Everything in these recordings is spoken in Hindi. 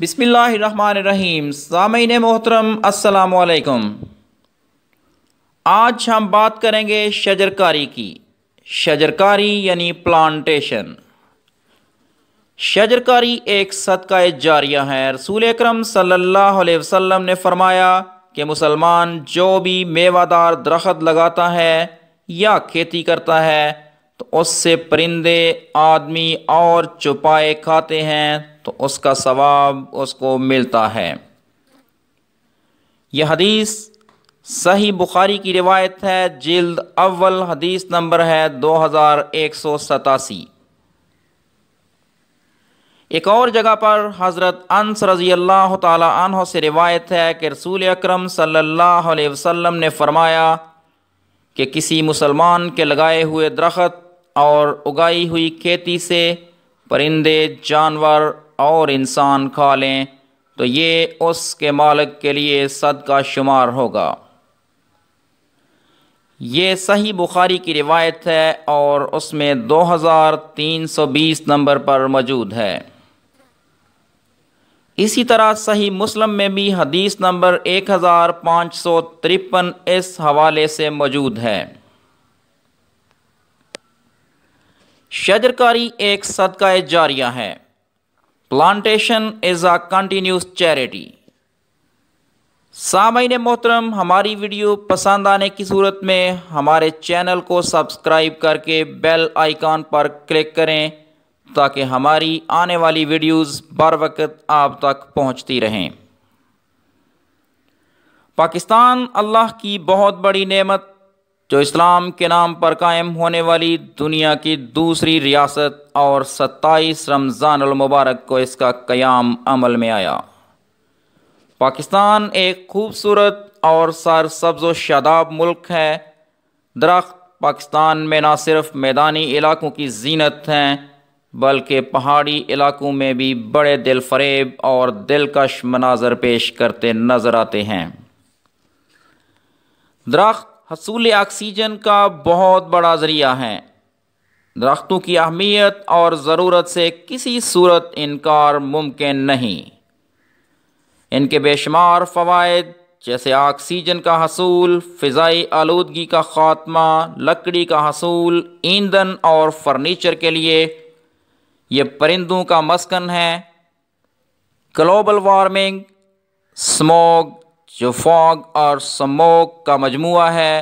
बिसमीम सामिन मोहतरम असलकम आज हम बात करेंगे शजरकारी की शजरकारी यानी प्लांटेशन शजरकारी एक सदका जारिया है रसूल अक्रम सल्लल्लाहु अलैहि वसल्लम ने फ़रमाया कि मुसलमान जो भी मेवादार दरख्त लगाता है या खेती करता है तो उससे परिंदे आदमी और चुपाए खाते हैं तो उसका सवाब उसको मिलता है यह हदीस सही बुखारी की रिवायत है जिल्द अव्वल हदीस नंबर है दो हज़ार एक सौ सतासी एक और जगह पर हज़रत अनस रज़ी अल्लाह तहों से रिवायत है कि रसूल अक्रम सल्लल्लाहु अलैहि वसल्लम ने फ़रमाया कि किसी मुसलमान के लगाए हुए दरख्त और उगाई हुई खेती से परिंदे जानवर और इंसान खा लें तो ये उसके मालिक के लिए सद का शुमार होगा ये सही बुखारी की रिवायत है और उसमें 2320 नंबर पर मौजूद है इसी तरह सही मुस्लिम में भी हदीस नंबर एक हज़ार पाँच सौ तिरपन इस हवाले से मौजूद है शजरकारी एक सदका जारिया है plantation is a continuous charity सामीन मोहतरम हमारी वीडियो पसंद आने की सूरत में हमारे चैनल को सब्सक्राइब करके बेल आइकॉन पर क्लिक करें ताकि हमारी आने वाली वीडियोस बर वक्त आप तक पहुंचती रहें पाकिस्तान अल्लाह की बहुत बड़ी नेमत जो इस्लाम के नाम पर कायम होने वाली दुनिया की दूसरी रियासत और सत्ताईस रमज़ान मुबारक को इसका क़याम अमल में आया पाकिस्तान एक खूबसूरत और सरसब्ज शादाब मुल्क है दरख्त पाकिस्तान में ना सिर्फ मैदानी इलाकों की जीनत हैं बल्कि पहाड़ी इलाकों में भी बड़े दिलफरेब और दिलकश मनाजर पेश करते नज़र आते हैं दरख्त हसूल ऑक्सीजन का बहुत बड़ा ज़रिया है दरख्तों की अहमियत और ज़रूरत से किसी सूरत इनकार मुमकिन नहीं इनके बेशुमार फ़वाद जैसे ऑक्सीजन का हसूल फ़ाई आलूदगी का ख़ात्मा लकड़ी का हसूल ईंधन और फर्नीचर के लिए ये परिंदों का मस्कन है ग्लोबल वार्मिंग स्मोग जो फॉग और समोक का मजमु है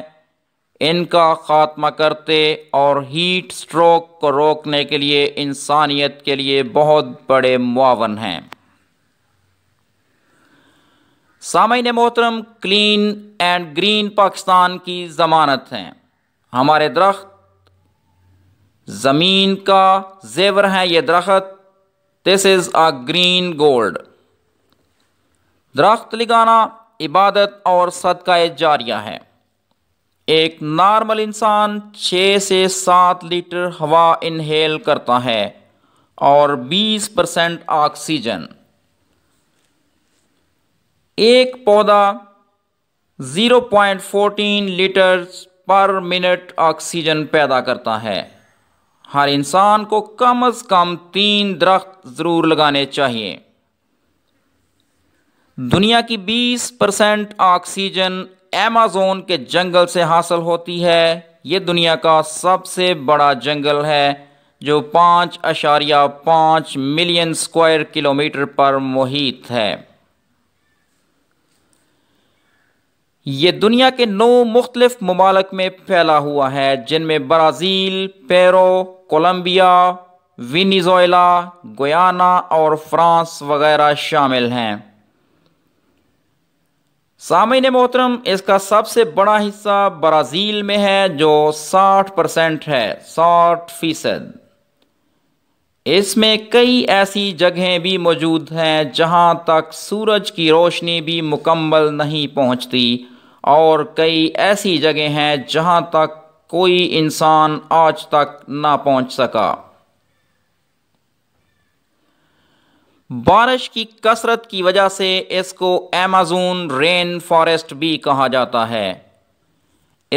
इनका ख़ात्मा करते और हीट स्ट्रोक को रोकने के लिए इंसानियत के लिए बहुत बड़े मुआवन हैं सामिन मोहतरम क्लीन एंड ग्रीन पाकिस्तान की ज़मानत हैं हमारे दरख्त ज़मीन का जेवर हैं ये दरख्त this is a green gold दरख्त लगाना इबादत और सदका जारिया है एक नॉर्मल इंसान छ से सात लीटर हवा इनहेल करता है और 20 परसेंट ऑक्सीजन एक पौधा 0.14 लीटर पर मिनट ऑक्सीजन पैदा करता है हर इंसान को कम से कम तीन दरख्त ज़रूर लगाने चाहिए हम्म। दुनिया की 20 परसेंट ऑक्सीजन एमाजोन के जंगल से हासिल होती है ये दुनिया का सबसे बड़ा जंगल है जो पाँच अशारिया पाँच मिलियन स्क्वायर किलोमीटर पर मुहित है ये दुनिया के नौ मुख्तलिफ ममालक में फैला हुआ है जिनमें Brazil Peru Colombia Venezuela Guyana और फ्रांस वगैरह शामिल हैं सामिन मोहतरम इसका सबसे बड़ा हिस्सा ब्राज़ील में है जो 60 परसेंट है 60 फीसद इसमें कई ऐसी जगहें भी मौजूद हैं जहां तक सूरज की रोशनी भी मुकम्मल नहीं पहुंचती और कई ऐसी जगह हैं जहां तक कोई इंसान आज तक ना पहुंच सका बारिश की कसरत की वजह से इसको एमाजोन रेन फॉरेस्ट भी कहा जाता है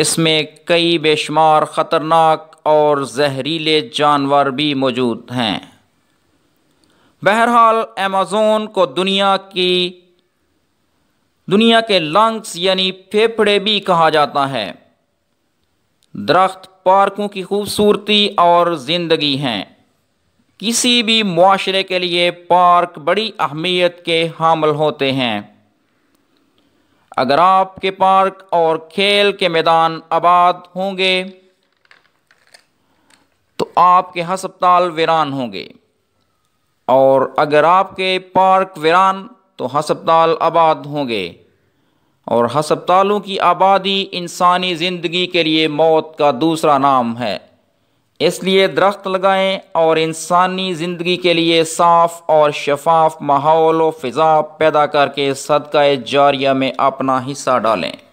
इसमें कई बेशुमार ख़तरनाक और जहरीले जानवर भी मौजूद हैं बहरहाल एमेजोन को दुनिया की दुनिया के लंग्स यानी फेफड़े भी कहा जाता है दरख्त पार्कों की खूबसूरती और ज़िंदगी हैं किसी भी माशरे के लिए पार्क बड़ी अहमियत के हामल होते हैं अगर आपके पार्क और खेल के मैदान आबाद होंगे तो आपके हस्पताल वीरान होंगे और अगर आपके पार्क वीरान तो हस्पताल आबाद होंगे और हस्पतालों की आबादी इंसानी ज़िंदगी के लिए मौत का दूसरा नाम है इसलिए दरख्त लगाएं और इंसानी ज़िंदगी के लिए साफ और शफाफ माहौल व फ़िज़ा पैदा करके सदका जारिया में अपना हिस्सा डालें